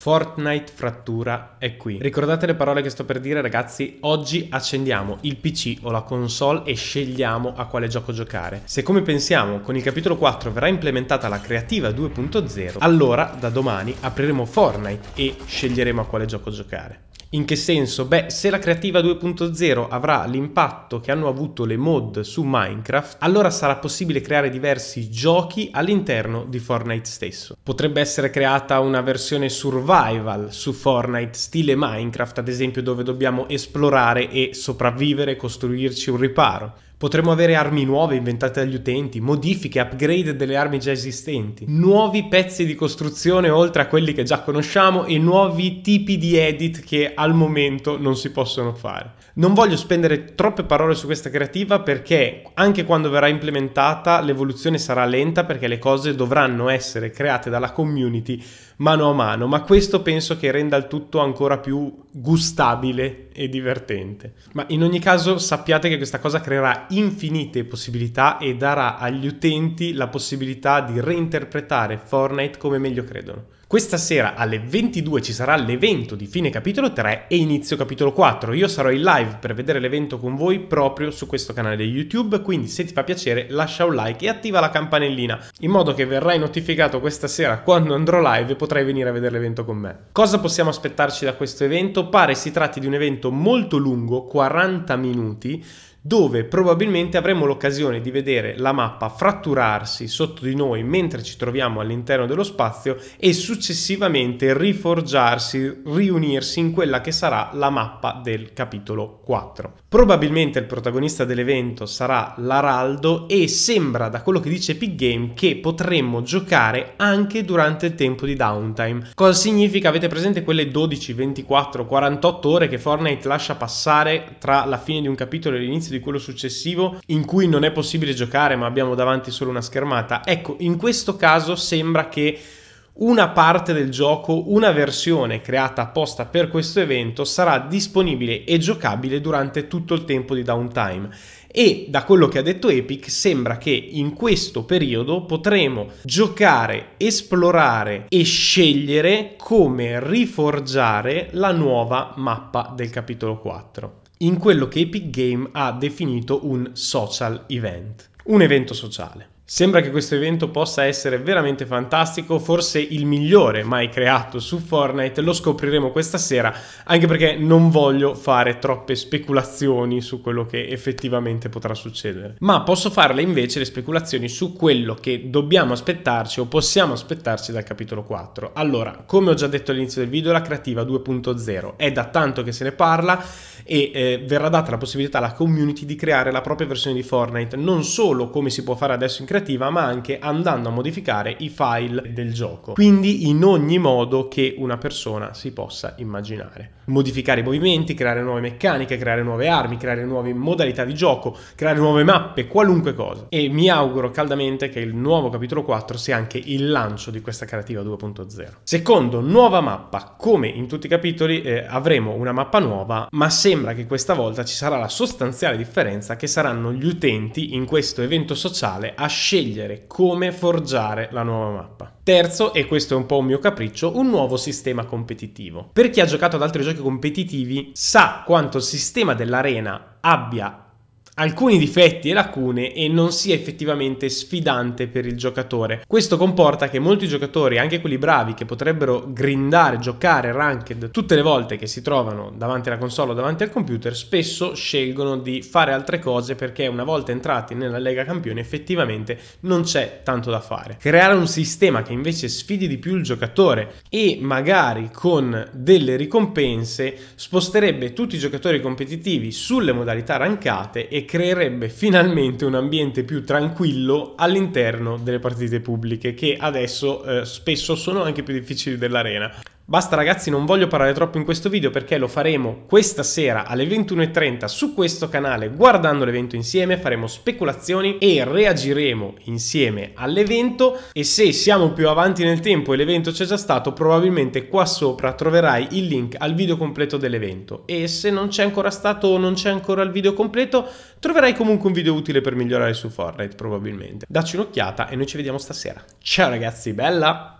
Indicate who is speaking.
Speaker 1: Fortnite frattura è qui. Ricordate le parole che sto per dire ragazzi? Oggi accendiamo il PC o la console e scegliamo a quale gioco giocare. Se come pensiamo con il capitolo 4 verrà implementata la creativa 2.0, allora da domani apriremo Fortnite e sceglieremo a quale gioco giocare. In che senso? Beh, se la creativa 2.0 avrà l'impatto che hanno avuto le mod su Minecraft, allora sarà possibile creare diversi giochi all'interno di Fortnite stesso. Potrebbe essere creata una versione survival su Fortnite, stile Minecraft, ad esempio, dove dobbiamo esplorare e sopravvivere, costruirci un riparo Potremmo avere armi nuove inventate dagli utenti, modifiche, upgrade delle armi già esistenti, nuovi pezzi di costruzione oltre a quelli che già conosciamo e nuovi tipi di edit che al momento non si possono fare. Non voglio spendere troppe parole su questa creativa perché anche quando verrà implementata l'evoluzione sarà lenta perché le cose dovranno essere create dalla community mano a mano, ma questo penso che renda il tutto ancora più gustabile e divertente. Ma in ogni caso sappiate che questa cosa creerà infinite possibilità e darà agli utenti la possibilità di reinterpretare Fortnite come meglio credono. Questa sera alle 22 ci sarà l'evento di fine capitolo 3 e inizio capitolo 4. Io sarò in live per vedere l'evento con voi proprio su questo canale di YouTube, quindi se ti fa piacere lascia un like e attiva la campanellina, in modo che verrai notificato questa sera quando andrò live e potrai venire a vedere l'evento con me. Cosa possiamo aspettarci da questo evento? Pare si tratti di un evento molto lungo, 40 minuti, dove probabilmente avremo l'occasione di vedere la mappa fratturarsi sotto di noi mentre ci troviamo all'interno dello spazio e successivamente riforgiarsi, riunirsi in quella che sarà la mappa del capitolo 4. Probabilmente il protagonista dell'evento sarà l'Araldo e sembra da quello che dice Epic Game che potremmo giocare anche durante il tempo di downtime. Cosa significa? Avete presente quelle 12, 24, 48 ore che Fortnite lascia passare tra la fine di un capitolo e l'inizio di di quello successivo in cui non è possibile giocare ma abbiamo davanti solo una schermata. Ecco, in questo caso sembra che una parte del gioco, una versione creata apposta per questo evento sarà disponibile e giocabile durante tutto il tempo di downtime e da quello che ha detto Epic sembra che in questo periodo potremo giocare, esplorare e scegliere come riforgiare la nuova mappa del capitolo 4 in quello che Epic Game ha definito un social event, un evento sociale. Sembra che questo evento possa essere veramente fantastico, forse il migliore mai creato su Fortnite, lo scopriremo questa sera, anche perché non voglio fare troppe speculazioni su quello che effettivamente potrà succedere. Ma posso farle invece le speculazioni su quello che dobbiamo aspettarci o possiamo aspettarci dal capitolo 4. Allora, come ho già detto all'inizio del video, la creativa 2.0 è da tanto che se ne parla e eh, verrà data la possibilità alla community di creare la propria versione di Fortnite, non solo come si può fare adesso in creativa, ma anche andando a modificare i file del gioco. Quindi in ogni modo che una persona si possa immaginare. Modificare i movimenti, creare nuove meccaniche, creare nuove armi, creare nuove modalità di gioco, creare nuove mappe, qualunque cosa. E mi auguro caldamente che il nuovo capitolo 4 sia anche il lancio di questa creativa 2.0. Secondo, nuova mappa. Come in tutti i capitoli eh, avremo una mappa nuova, ma sempre sembra che questa volta ci sarà la sostanziale differenza che saranno gli utenti in questo evento sociale a scegliere come forgiare la nuova mappa. Terzo, e questo è un po' un mio capriccio, un nuovo sistema competitivo. Per chi ha giocato ad altri giochi competitivi sa quanto il sistema dell'arena abbia alcuni difetti e lacune e non sia effettivamente sfidante per il giocatore. Questo comporta che molti giocatori, anche quelli bravi, che potrebbero grindare, giocare ranked tutte le volte che si trovano davanti alla console o davanti al computer, spesso scelgono di fare altre cose perché una volta entrati nella Lega Campione effettivamente non c'è tanto da fare. Creare un sistema che invece sfidi di più il giocatore e magari con delle ricompense sposterebbe tutti i giocatori competitivi sulle modalità rankate e creerebbe finalmente un ambiente più tranquillo all'interno delle partite pubbliche che adesso eh, spesso sono anche più difficili dell'arena. Basta ragazzi, non voglio parlare troppo in questo video perché lo faremo questa sera alle 21.30 su questo canale guardando l'evento insieme, faremo speculazioni e reagiremo insieme all'evento e se siamo più avanti nel tempo e l'evento c'è già stato, probabilmente qua sopra troverai il link al video completo dell'evento e se non c'è ancora stato o non c'è ancora il video completo, troverai comunque un video utile per migliorare su Fortnite probabilmente. Dacci un'occhiata e noi ci vediamo stasera. Ciao ragazzi, bella!